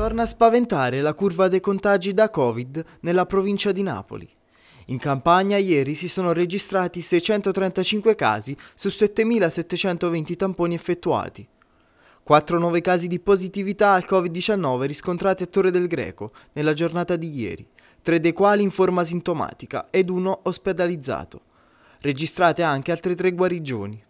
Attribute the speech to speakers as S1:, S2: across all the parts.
S1: Torna a spaventare la curva dei contagi da Covid nella provincia di Napoli. In campagna ieri si sono registrati 635 casi su 7.720 tamponi effettuati. 4 nuovi casi di positività al Covid-19 riscontrati a Torre del Greco nella giornata di ieri, tre dei quali in forma sintomatica ed uno ospedalizzato. Registrate anche altre tre guarigioni.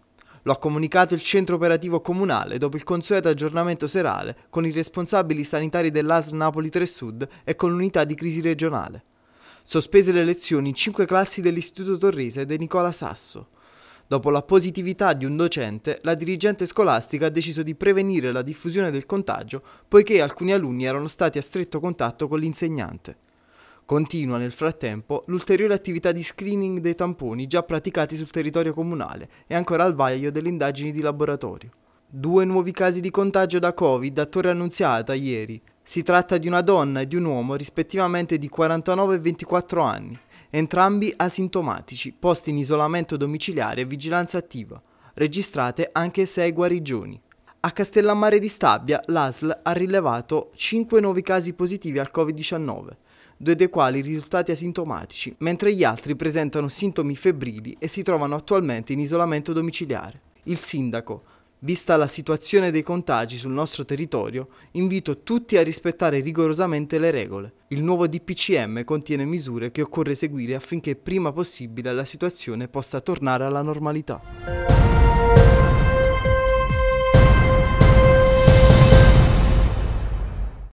S1: Lo ha comunicato il centro operativo comunale dopo il consueto aggiornamento serale con i responsabili sanitari dell'ASL Napoli 3 Sud e con l'unità di crisi regionale. Sospese le lezioni in cinque classi dell'Istituto Torrese De Nicola Sasso. Dopo la positività di un docente, la dirigente scolastica ha deciso di prevenire la diffusione del contagio poiché alcuni alunni erano stati a stretto contatto con l'insegnante. Continua nel frattempo l'ulteriore attività di screening dei tamponi già praticati sul territorio comunale e ancora al vaglio delle indagini di laboratorio. Due nuovi casi di contagio da Covid a Torre Annunziata ieri. Si tratta di una donna e di un uomo rispettivamente di 49 e 24 anni, entrambi asintomatici, posti in isolamento domiciliare e vigilanza attiva, registrate anche sei guarigioni. A Castellammare di Stabia l'ASL ha rilevato 5 nuovi casi positivi al Covid-19 due dei quali risultati asintomatici, mentre gli altri presentano sintomi febbrili e si trovano attualmente in isolamento domiciliare. Il sindaco, vista la situazione dei contagi sul nostro territorio, invito tutti a rispettare rigorosamente le regole. Il nuovo DPCM contiene misure che occorre seguire affinché prima possibile la situazione possa tornare alla normalità.